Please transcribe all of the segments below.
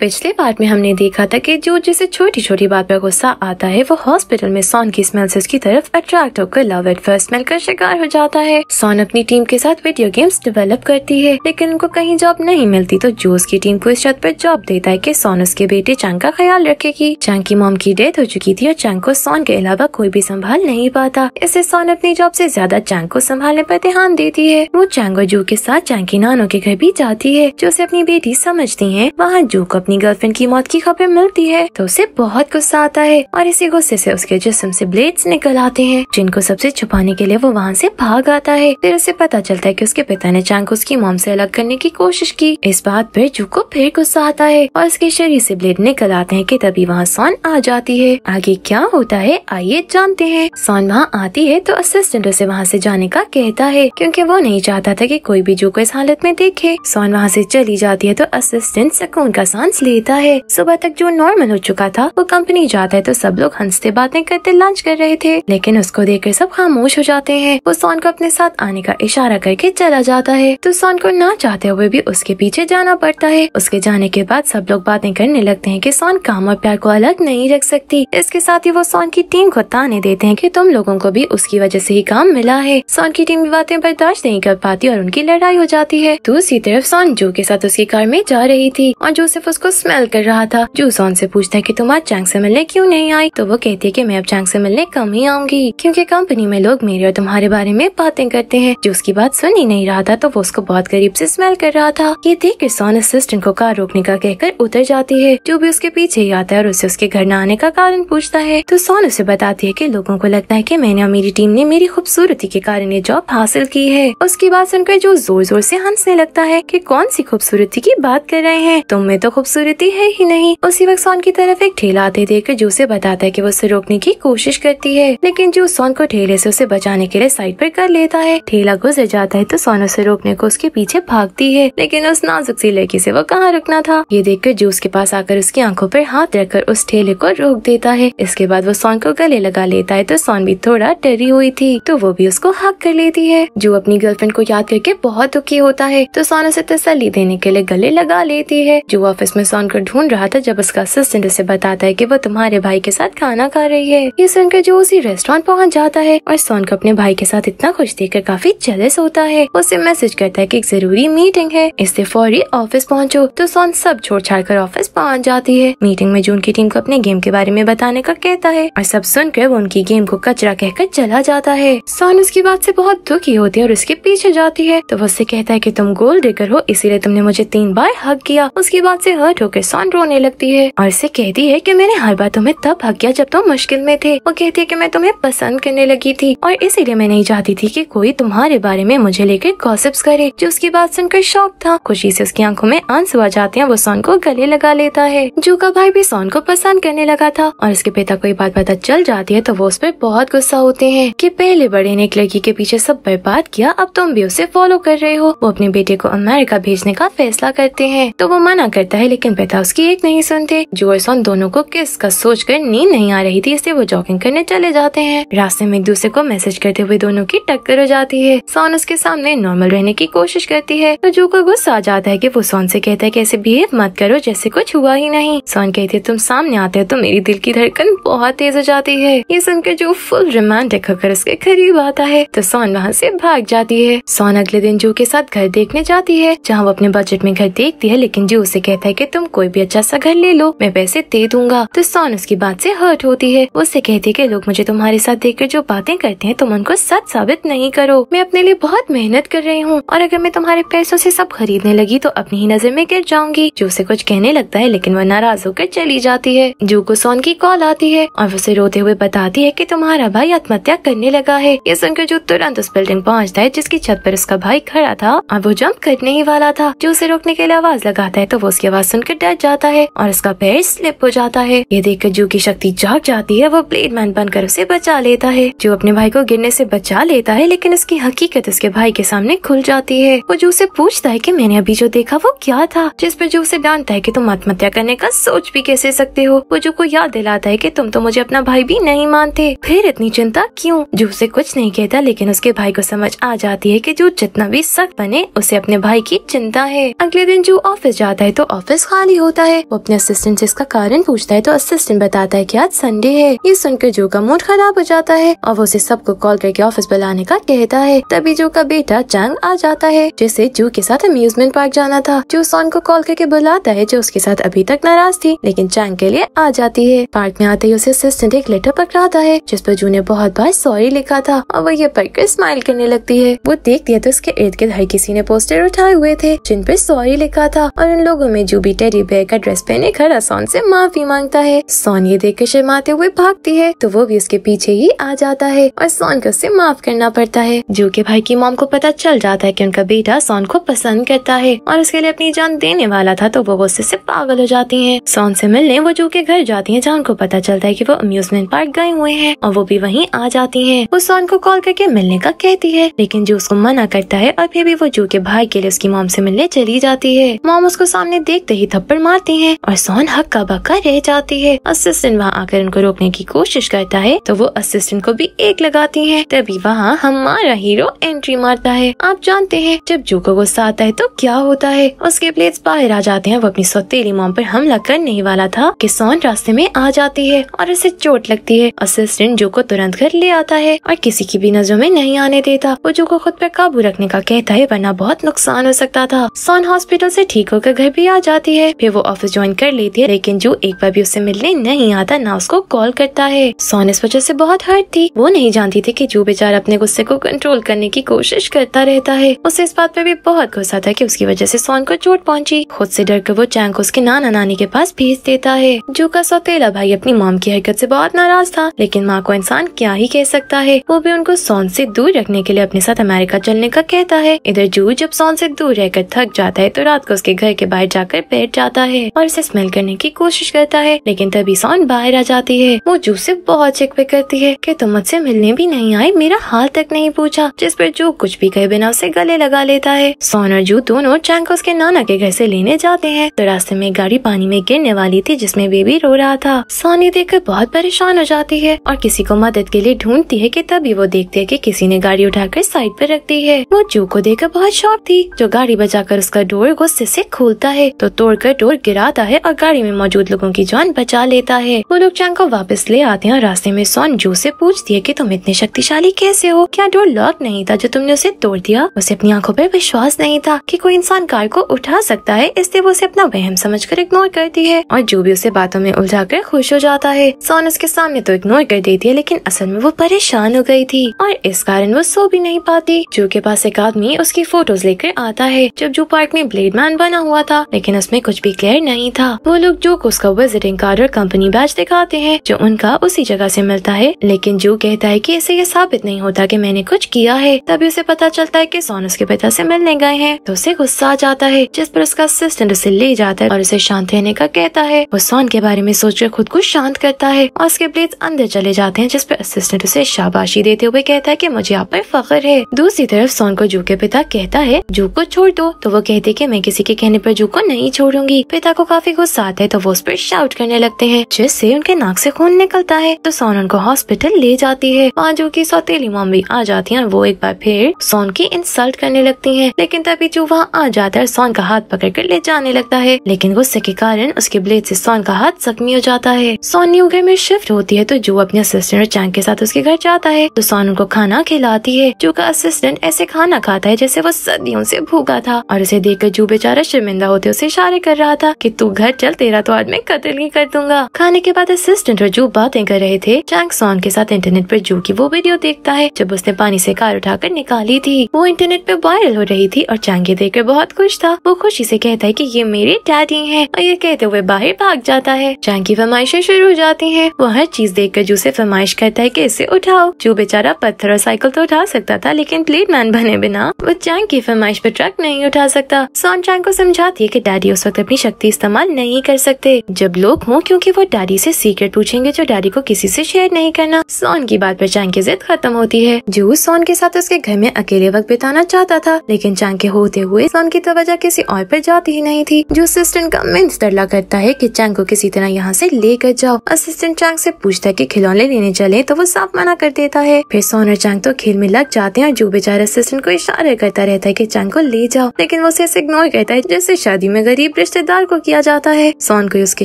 पिछले पार्ट में हमने देखा था कि जो जिसे छोटी छोटी बात पर गुस्सा आता है वो हॉस्पिटल में सोन की स्मेल से उसकी तरफ अट्रैक्ट होकर लव एट फर्स्ट स्मेल का शिकार हो जाता है सोन अपनी टीम के साथ वीडियो गेम्स डेवलप करती है लेकिन उनको कहीं जॉब नहीं मिलती तो जोस की टीम को इस शर्त पर जॉब देता है की सोन उसके बेटे चंग का ख्याल रखेगी चंग की मोम की डेथ हो चुकी थी और चंग को सोन के अलावा कोई भी संभाल नहीं पाता इससे सोन अपनी जॉब ऐसी ज्यादा चांग को संभालने पर ध्यान देती है वो चैंग और जू के साथ चांग की नानों के घर भी जाती है जो उसे अपनी बेटी समझती है वहाँ जू को अपनी गर्लफ्रेंड की मौत की खबर मिलती है तो उसे बहुत गुस्सा आता है और इसी गुस्से से उसके जिसम से ब्लेड्स निकल आते हैं जिनको सबसे छुपाने के लिए वो वहाँ से भाग आता है फिर उसे पता चलता है कि उसके पिता ने चांग को उसकी मोम से अलग करने की कोशिश की इस बात पर जू को फिर गुस्सा आता है और उसके शरीर से ब्लेड निकल आते हैं की तभी वहाँ सोन आ जाती है आगे क्या होता है आइए जानते हैं सोन वहाँ आती है तो असिस्टेंट उसे वहाँ से जाने का कहता है क्योंकि वो नहीं चाहता था कि कोई भी जू को इस हालत में देखे सोन वहाँ से चली जाती है तो असिस्टेंट सकून का सांस लेता है सुबह तक जो नॉर्मल हो चुका था वो कंपनी जाता है तो सब लोग हंसते बातें करते लंच कर रहे थे लेकिन उसको कर सब खामोश हो जाते हैं वो सोन को अपने साथ आने का इशारा करके चला जाता है तो सोन को ना चाहते हुए भी उसके पीछे जाना पड़ता है उसके जाने के बाद सब लोग बातें करने लगते हैं की सोन काम और प्यार को अलग नहीं रख सकती इसके साथ ही वो सोन की टीम को ताने देते हैं की तुम लोगों को भी उसकी वजह से ही काम मिला है सोन की टीम भी बातें बर्दाश्त नहीं कर पाती और उनकी लड़ाई हो जाती है दूसरी तरफ सोन जू के साथ उसकी कार में जा रही थी और जो सिर्फ उसको स्मेल कर रहा था जूसॉन से पूछता है कि तुम आज चैंग से मिलने क्यों नहीं आई तो वो कहती है कि मैं अब चैंग से मिलने कम ही आऊंगी क्योंकि कंपनी में लोग मेरे और तुम्हारे बारे में बातें करते हैं जो उसकी बात सुन ही नहीं रहा था तो वो उसको बहुत गरीब से स्मेल कर रहा था ये देख कर सोन असिस्टेंट को कार रोकने का कहकर उतर जाती है जो भी उसके पीछे ही आता है और उसे उसके घर न आने का कारण पूछता है तो सोन उसे बताती है की लोगो को लगता है की मैंने और मेरी टीम ने मेरी खूबसूरती के कारण ये जॉब हासिल की है उसकी बात सुनकर जो जोर जोर से हंसने लगता है की कौन सी खूबसूरती की बात कर रहे हैं तुम में तो खूबसूरत खूबसूरती है ही नहीं उसी वक्त सोन की तरफ एक ठेला आते देख जू से बताता है की वो उसे रोकने की कोशिश करती है लेकिन जू सोन को ठेले से उसे बचाने के लिए साइड पर कर लेता है ठेला गुजर जाता है तो सोन उसे रोकने को उसके पीछे भागती है लेकिन उस नाजुक सी लड़की से वो कहाँ रुकना था ये देखकर जूस के पास आकर उसकी आंखों पर हाथ रखकर उस ठेले को रोक देता है इसके बाद वो सोन को गले लगा लेता है तो सोन भी थोड़ा डरी हुई थी तो वो भी उसको हक कर लेती है जो अपनी गर्लफ्रेंड को याद करके बहुत दुखी होता है तो सोन उसे तसली देने के लिए गले लगा लेती है जो ऑफिस में में सोनकर ढूंढ रहा था जब उसका असिस्टेंट उसे बताता है कि वो तुम्हारे भाई के साथ खाना खा रही है ये सुनकर जो उसी रेस्टोरेंट पहुंच जाता है और सोनकर अपने भाई के साथ इतना खुश देखकर काफी जलस होता है उसे मैसेज करता है की एक जरूरी मीटिंग है इससे फौरी ऑफिस पहुँचो तो सोन सब छोड़ छाड़ कर ऑफिस पहुँच जाती है मीटिंग में जून की टीम को अपने गेम के बारे में बताने का कहता है और सब सुनकर वो उनकी गेम को कचरा कहकर चला जाता है सोन उसकी बात से बहुत दुखी होती है और उसके पीछे जाती है तो वो उससे कहता है की तुम गोल डिगर हो इसीलिए तुमने मुझे तीन बार हक किया उसकी बात से हर हर्ट होकर सोन रोने लगती है और इसे कहती है कि मैंने हर बार तुम्हें तब हक किया जब तुम मुश्किल में थे वो कहती है कि मैं तुम्हें पसंद करने लगी थी और इसीलिए मैं नहीं चाहती थी कि कोई तुम्हारे बारे में मुझे लेकर गॉसिप्स करे जो उसकी बात सुनकर शौक था खुशी से उसकी आंखों में आंसू आ जाते हैं वो सोन को गले लगा लेता है जूका का भाई भी सोन को पसंद करने लगा था और उसके पिता को ये बात पता चल जाती है तो वो उस पर बहुत गुस्सा होते हैं कि पहले बड़े ने एक लड़की के पीछे सब बर्बाद किया अब तुम भी उसे फॉलो कर रहे हो वो अपने बेटे को अमेरिका भेजने का फैसला करते हैं तो वो मना करता है लेकिन पिता उसकी एक नहीं सुनते जो और सोन दोनों को किस का सोच कर नींद नहीं आ रही थी इसलिए वो जॉगिंग करने चले जाते हैं रास्ते में एक दूसरे को मैसेज करते हुए दोनों की टक्कर हो जाती है सोन उसके सामने नॉर्मल रहने की कोशिश करती है तो जू को गुस्सा आ जाता है की वो सोन से कहता है की ऐसे बिहेव मत करो जैसे कुछ हुआ ही नहीं सोन कहती है तुम सामने आते हो तो मेरी दिल की धड़कन बहुत तेज हो जाती है ये सुनकर जो फुल रोमांटिक होकर उसके करीब आता है तो सोन वहाँ से भाग जाती है सोन अगले दिन जू के साथ घर देखने जाती है जहाँ वो अपने बजट में घर देखती है लेकिन जू उसे कहता है कि तुम कोई भी अच्छा सा घर ले लो मैं पैसे दे दूंगा तो सोन उसकी बात से हर्ट होती है उससे कहती कि लोग मुझे तुम्हारे साथ देखकर जो बातें करते हैं तुम उनको सच साबित नहीं करो मैं अपने लिए बहुत मेहनत कर रही हूँ और अगर मैं तुम्हारे पैसों से सब खरीदने लगी तो अपनी ही नजर में गिर जाऊंगी जो उसे कुछ कहने लगता है लेकिन वह नाराज होकर चली जाती है जो को सोन की कॉल आती है और उसे रोते हुए बताती है की तुम्हारा भाई आत्महत्या करने लगा है ये सुनकर जो तुरंत उस बिल्डिंग पहुँचता है जिसकी छत पर उसका भाई खड़ा था और वो जंप करने ही वाला था जो उसे रोकने के लिए आवाज लगाता है तो वो उसकी आवाज सुन सुनकर के डर जाता है और इसका पैर स्लिप हो जाता है ये देख कर जू की शक्ति जाग जाती है वो ब्लेड मैन बनकर उसे बचा लेता है जो अपने भाई को गिरने ऐसी बचा लेता है लेकिन उसकी हकीकत उसके भाई के सामने खुल जाती है वो जू से पूछता है की मैंने अभी जो देखा वो क्या था जिसपे जू उसे डांटता है की तुम आत्महत्या करने का सोच भी कैसे सकते हो वो जू को याद दिलाता है की तुम तो मुझे अपना भाई भी नहीं मानते फिर इतनी चिंता क्यूँ जू उसे कुछ नहीं कहता लेकिन उसके भाई को समझ आ जाती है की जू जितना भी सख्त बने उसे अपने भाई की चिंता है अगले दिन जू ऑफिस जाता है तो ऑफिस खाली होता है वो अपने असिस्टेंट से इसका कारण पूछता है तो असिस्टेंट बताता है की आज संडे है ये सुनकर जो का मूड खराब हो जाता है और वो उसे सबको कॉल करके ऑफिस बुलाने का कहता है तभी जो का बेटा चांग आ जाता है जिसे जू के साथ अम्यूजमेंट पार्क जाना था जो सॉन को कॉल करके बुलाता है जो उसके साथ अभी तक नाराज थी लेकिन चांग के लिए आ जाती है पार्क में आते ही उसे असिस्टेंट एक लेटर पकड़ाता है जिस पर जू ने बहुत बार सॉरी लिखा था और वो ये पढ़कर स्माइल करने लगती है वो देखती है तो उसके इर्द गिर्द हर किसी ने पोस्टर उठाए हुए थे जिन पर सॉरी लिखा था और उन लोगों में जू भी टेडी बेयर का ड्रेस पहने खड़ा सोन से माफी मांगता है सोन ये देख के शर्माते हुए भागती है तो वो भी उसके पीछे ही आ जाता है और सोन को उससे माफ करना पड़ता है जो की भाई की मोम को पता चल जाता है की उनका बेटा सोन को पसंद करता है और उसके लिए अपनी जान देने वाला था तो वो गुस्से से पागल हो जाती है सोन से मिलने वो जू के घर जाती है जहाँ उनको पता चलता है की वो अम्यूजमेंट पार्क गए हुए हैं और वो भी वही आ जाती है वो सोन को कॉल करके मिलने का कहती है लेकिन जो उसको मना करता है और फिर भी वो जू के भाई के लिए उसकी मोम से मिलने चली जाती है मोम उसको सामने देखते ही थप्पड़ मारते हैं और सोन हक्का बक्का रह जाती है असिस्टेंट वहाँ आकर उनको रोकने की कोशिश करता है तो वो असिस्टेंट को भी एक लगाती है तभी वहाँ हमारा हीरो एंट्री मारता है आप जानते हैं जब को गुस्सा आता है तो क्या होता है उसके प्लेट बाहर आ जाते हैं वो अपनी सौतेली मोम पर हमला करने वाला था कि सोन रास्ते में आ जाती है और उसे चोट लगती है असिस्टेंट जो को तुरंत घर ले आता है और किसी की भी नजरों में नहीं आने देता वो जो को खुद पर काबू रखने का कहता है वरना बहुत नुकसान हो सकता था सोन हॉस्पिटल से ठीक होकर घर भी आ जाती है है फिर वो ऑफिस ज्वाइन कर लेती है लेकिन जू एक बार भी उससे मिलने नहीं आता ना उसको कॉल करता है सोन इस वजह से बहुत हर्ट थी वो नहीं जानती थी कि जू बेचारा अपने गुस्से को कंट्रोल करने की कोशिश करता रहता है उसे इस बात पे भी बहुत गुस्सा था कि उसकी वजह से सोन को चोट पहुंची खुद से डर कर वो चैंग को उसके नाना नानी के पास भेज देता है जू का सौतेला भाई अपनी माम की हरकत ऐसी बहुत नाराज था लेकिन माँ को इंसान क्या ही कह सकता है वो भी उनको सोन ऐसी दूर रखने के लिए अपने साथ अमेरिका चलने का कहता है इधर जू जब सोन ऐसी दूर रहकर थक जाता है तो रात को उसके घर के बाहर जाकर बैठ जाता है और इसे स्मेल करने की कोशिश करता है लेकिन तभी सॉन बाहर आ जाती है वो जू से बहुत पे करती है कि तुम मुझसे मिलने भी नहीं आई मेरा हाल तक नहीं पूछा जिस पर जू कुछ भी कहे बिना उसे गले लगा लेता है सोन और जू दोनों चैंक उसके नाना के घर से लेने जाते हैं तो रास्ते में गाड़ी पानी में गिरने वाली थी जिसमे बेबी रो रहा था सोनी देख कर बहुत परेशान हो जाती है और किसी को मदद के लिए ढूंढती है की तभी वो देखती है की किसी ने गाड़ी उठाकर साइड पर रख दी है वो जू को देखकर बहुत शौक थी जो गाड़ी कर उसका डोर गुस्से ऐसी खोलता है तो तोड़ तोड़कर डोर गिराता है और गाड़ी में मौजूद लोगों की जान बचा लेता है वो लोग चैंग को वापस ले आते हैं और रास्ते में सोन जू से पूछती है की तुम इतने शक्तिशाली कैसे हो क्या डोर लॉक नहीं था जो तुमने उसे तोड़ दिया उसे अपनी आंखों पर विश्वास नहीं था की कोई इंसान कार को उठा सकता है इसलिए वो उसे अपना वहम समझ कर इग्नोर करती है और जू भी उसे बातों में उलझा कर खुश हो जाता है सोन उसके सामने तो इग्नोर कर देती है लेकिन असल में वो परेशान हो गई थी और इस कारण वो सो भी नहीं पाती जू के पास एक आदमी उसकी फोटोज लेकर आता है जब जू पार्क में ब्लेड मैन बना हुआ था लेकिन उसमें में कुछ भी क्लियर नहीं था वो लोग जो को उसका विजिटिंग कार्ड और कंपनी बैच दिखाते हैं जो उनका उसी जगह से मिलता है लेकिन जू कहता है कि इसे ये साबित नहीं होता कि मैंने कुछ किया है तभी उसे पता चलता है कि सोन उसके पिता से मिलने गए हैं तो उसे गुस्सा आ जाता है जिस पर उसका असिस्टेंट उसे ले जाता है और उसे शांत रहने का कहता है वो सोन के बारे में सोचकर खुद को शांत करता है और उसके प्लेट अंदर चले जाते हैं जिसपे असिस्टेंट उसे शाबाशी देते हुए कहता है की मुझे आप पर फख्र है दूसरी तरफ सोन को जू के पिता कहता है जू को छोड़ दो तो वो कहते की मैं किसी के कहने पर जू को नहीं छोड़ छोड़ूंगी पिता को काफी गुस्सा आता है तो वो उस पर शाउट करने लगते हैं जिससे उनके नाक से खून निकलता है तो सोन उनको हॉस्पिटल ले जाती है वहाँ जो की सौतेली मॉम भी आ जाती है और वो एक बार फिर सोन की इंसल्ट करने लगती है लेकिन तभी जो वहाँ आ जाता है और सोन का हाथ पकड़ कर ले जाने लगता है लेकिन गुस्से के कारण उसके ब्लेड से सोन का हाथ जख्मी हो जाता है सोन न्यू घर में शिफ्ट होती है तो जो अपने असिस्टेंट और चैंग के साथ उसके घर जाता है तो सोन उनको खाना खिलाती है जो का असिस्टेंट ऐसे खाना खाता है जैसे वो सदियों से भूखा था और उसे देखकर जो जू बेचारा शर्मिंदा होते उसे इशारे कर रहा था कि तू घर चल तेरा तो आज मैं कत्ल ही कर दूंगा खाने के बाद असिस्टेंट और जू बातें कर रहे थे चैंग सोन के साथ इंटरनेट पर जू की वो वीडियो देखता है जब उसने पानी से कार उठाकर निकाली थी वो इंटरनेट पे वायरल हो रही थी और चैंग ये देखकर बहुत खुश था वो खुशी से कहता है कि ये मेरे डैडी है और ये कहते हुए बाहर भाग जाता है चैंग की फरमाइशें शुरू हो जाती है वो हर चीज देख कर जू से फरमाइश करता है की इसे उठाओ जू बेचारा पत्थर और साइकिल तो उठा सकता था लेकिन प्लेट मैन बने बिना वो चैंग की फरमाइश पर ट्रक नहीं उठा सकता सॉन चैंग को समझाती है की डैडी उस वक्त अपनी शक्ति इस्तेमाल नहीं कर सकते जब लोग हों क्योंकि वो डैडी से सीक्रेट पूछेंगे जो तो डैडी को किसी से शेयर नहीं करना सोन की बात पर चांग की जिद खत्म होती है जूस सोन के साथ उसके घर में अकेले वक्त बिताना चाहता था लेकिन चांग के होते हुए सोन की तवज्जो किसी और पर जाती ही नहीं थी जो असिस्टेंट का मिन्स तरला करता है की चांग को किसी तरह यहाँ से लेकर जाओ असिस्टेंट चांग से पूछता की खिलौने लेने चले तो वो साफ मना कर देता है फिर सोन और चांग तो खेल में लग जाते हैं और जू बेचारा असिस्टेंट को इशारा करता रहता है की चांग को ले जाओ लेकिन वो उसे इग्नोर करता है जैसे शादी में गरीब रिश्तेदार को किया जाता है सोन को उसके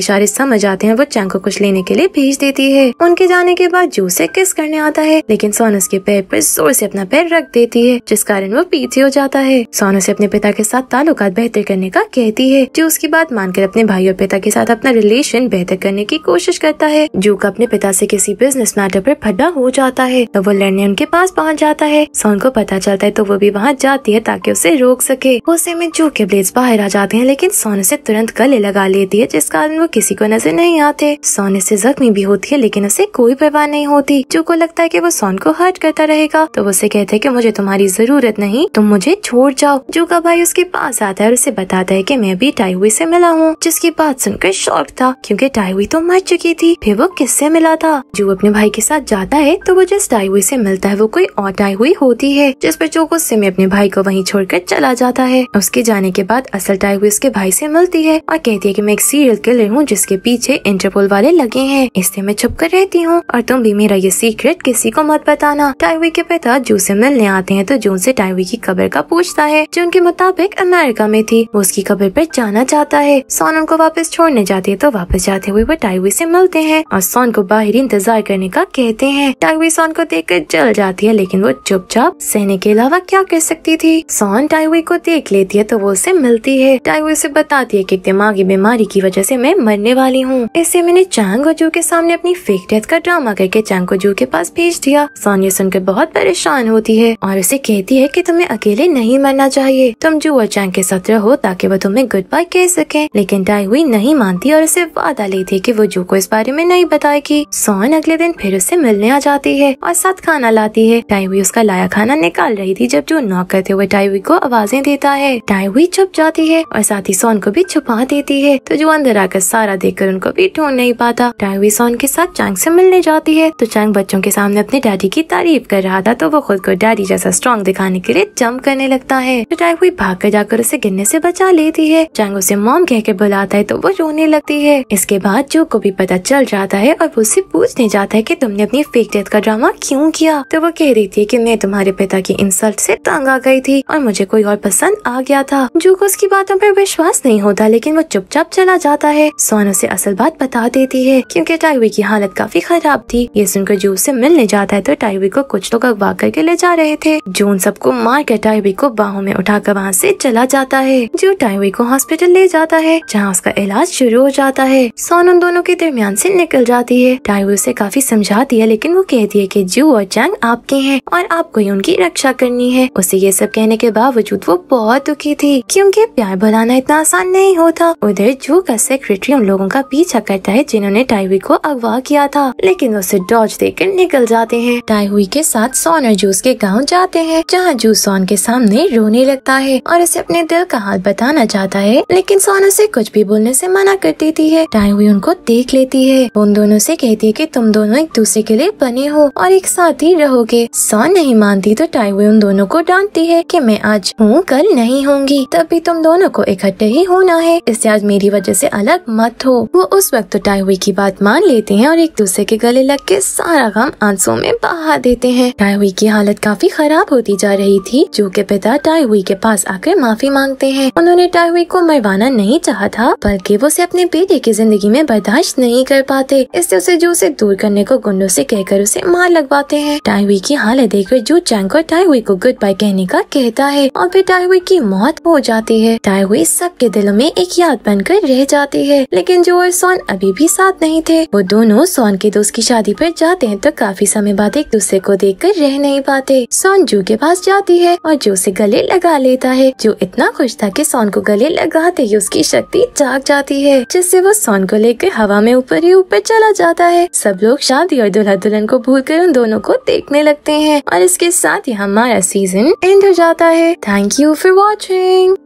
इशारे समझ आते हैं वो चैंग को कुछ लेने के लिए भेज देती है उनके जाने के बाद जू से किस करने आता है लेकिन सोन उसके पैर पर जोर से अपना पैर रख देती है जिस कारण वो पीछे हो जाता है सोन उसे अपने पिता के साथ ताल्लुकात बेहतर करने का कहती है जो उसकी बात मानकर अपने भाई और पिता के साथ अपना रिलेशन बेहतर करने की कोशिश करता है जू का अपने पिता से किसी बिजनेस मैटर पर फड्डा हो जाता है तो वो लड़ने उनके पास पहुंच जाता है सोन को पता चलता है तो वो भी वहाँ जाती है ताकि उसे रोक सके उसे में जू के ब्लेज बाहर आ जाते हैं लेकिन सोन उसे तुरंत गले लगा लेती है जिस कारण वो किसी को नजर नहीं आते सोने से जख्मी भी होती है लेकिन उसे कोई परवाह नहीं होती जो को लगता है कि वो सोन को हर्ट करता रहेगा तो उसे कहते है कि मुझे तुम्हारी जरूरत नहीं तुम मुझे छोड़ जाओ जो का भाई उसके पास आता है और उसे बताता है की मैं भी टाइवी से मिला हूँ जिसकी बात सुनकर शौक था क्यूँकी टाइवी तो मर चुकी थी फिर वो किससे मिला था जो अपने भाई के साथ जाता है तो वो जिस टाइवी से मिलता है वो कोई और टाइवी होती है जिस पर जो गुस्से में अपने भाई को छोड़ कर चला जाता है उसके जाने के बाद असल टाइवी उसके भाई से से मिलती है और कहती है कि मैं एक सीरियल किलर हूँ जिसके पीछे इंटरपोल वाले लगे हैं इससे मैं छुप कर रहती हूँ और तुम भी मेरा ये सीक्रेट किसी को मत बताना टाइवी के पिता जू से मिलने आते हैं तो जू से टाइवी की कबर का पूछता है जो उनके मुताबिक अमेरिका में थी वो उसकी कबर पर जाना चाहता है सोन उनको वापस छोड़ने जाती है तो वापस जाते हुए वो टाइवी ऐसी मिलते हैं और सोन को बाहरी इंतजार करने का कहते हैं टाइवी सोन को देख कर जल जाती है लेकिन वो चुपचाप सहने के अलावा क्या कर सकती थी सोन टाइवी को देख लेती है तो वो उसे मिलती है टाइवी ऐसी बता बताती है कि दिमागी बीमारी की वजह से मैं मरने वाली हूँ इससे मैंने चांग और जू के सामने अपनी फेक डेथ का ड्रामा करके चांग को जू के पास भेज दिया सोनिया सुनकर बहुत परेशान होती है और उसे कहती है की तुम्हें अकेले नहीं मरना चाहिए तुम जू और चांग के साथ रहो ताकि वो तुम्हें गुड बाय कह सके लेकिन डाई हुई नहीं मानती और उसे वादा लेती है की वो जू को इस बारे में नहीं बताएगी सोन अगले दिन फिर उससे मिलने आ जाती है और साथ खाना लाती है टाई हुई उसका लाया खाना निकाल रही थी जब जू नॉक करते हुए टाई हुई को आवाजें देता है टाई हुई चुप जाती है और साथ ही सोन को भी छुपा देती है तो जो अंदर आकर सारा देखकर उनको भी ढूंढ नहीं पाता टैंग भी सोन के साथ चैंग से मिलने जाती है तो चैंग बच्चों के सामने अपने डैडी की तारीफ कर रहा था तो वो खुद को डैडी जैसा स्ट्रॉन्ग दिखाने के लिए जम्प करने लगता है तो टैंग हुई भाग कर जाकर उसे गिरने ऐसी बचा लेती है चैंग उसे मॉम कह के बुलाता है तो वो रोने लगती है इसके बाद जो को भी पता चल जाता है और उससे पूछने जाता है की तुमने अपनी फेक डेथ का ड्रामा क्यूँ किया तो वो कह रही थी की मैं तुम्हारे पिता की इंसल्ट ऐसी तंग आ गई थी और मुझे कोई और पसंद आ गया था जू को उसकी बातों पर विश्वास नहीं नहीं होता लेकिन वो चुपचाप चला जाता है सोन उसे असल बात बता देती है क्योंकि टाइवी की हालत काफी खराब थी ये सुनकर जू उसे मिलने जाता है तो टाइवी को कुछ लोग अगवा करके ले जा रहे थे उन सबको मार कर टाइवी को बाहों में उठाकर वहाँ से चला जाता है जो टाइवी को हॉस्पिटल ले जाता है जहाँ उसका इलाज शुरू हो जाता है सोन उन दोनों के दरमियान से निकल जाती है टाइवी उसे काफी समझाती है लेकिन वो कहती है की जू और चैंग आपके है और आपको ही उनकी रक्षा करनी है उसे ये सब कहने के बावजूद वो बहुत दुखी थी क्योंकि प्यार बनाना इतना आसान आसान नहीं होता उधर जू का सेक्रेटरी उन लोगों का पीछा करता है जिन्होंने टाइवी को अगवा किया था लेकिन उसे डॉज देकर निकल जाते हैं टाइवी के साथ सोन और जूस के गाँव जाते हैं जहाँ जू सोन के सामने रोने लगता है और उसे अपने दिल का हाल बताना चाहता है लेकिन सोन उसे कुछ भी बोलने से मना कर देती है टाइवी उनको देख लेती है उन दोनों से कहती है कि तुम दोनों एक दूसरे के लिए बने हो और एक साथ ही रहोगे सोन नहीं मानती तो टाइवी उन दोनों को डांटती है कि मैं आज हूँ कल नहीं होंगी तब भी तुम दोनों को इकट्ठे ही हो होना है इससे आज मेरी वजह से अलग मत हो वो उस वक्त उठाई हुई की बात मान लेते हैं और एक दूसरे के गले लग के सारा गम आंसुओं में बहा देते हैं टाई हुई की हालत काफी खराब होती जा रही थी जो के पिता टाई हुई के पास आकर माफी मांगते हैं उन्होंने टाई हुई को मरवाना नहीं चाह था बल्कि वो उसे अपने बेटे की जिंदगी में बर्दाश्त नहीं कर पाते इससे उसे जू उसे दूर करने को गुंडों से कहकर उसे मार लगवाते हैं टाई हुई की हालत कर जू चैंग को टाई हुई को गुड बाय कहने का कहता है और फिर टाई हुई की मौत हो जाती है टाई हुई सबके दिल दिलों में एक याद बनकर रह जाती है लेकिन जो और सोन अभी भी साथ नहीं थे वो दोनों सोन के दोस्त की शादी पर जाते हैं तो काफी समय बाद एक दूसरे को देख कर रह नहीं पाते सोन जू के पास जाती है और जो से गले लगा लेता है जो इतना खुश था की सोन को गले लगाते ही उसकी शक्ति जाग जाती है जिससे वो सोन को लेकर हवा में ऊपर ही ऊपर चला जाता है सब लोग शादी और दुल्हा दुल्हन को भूल कर उन दोनों को देखने लगते हैं और इसके साथ ही हमारा सीजन एंड हो जाता है थैंक यू फॉर वॉचिंग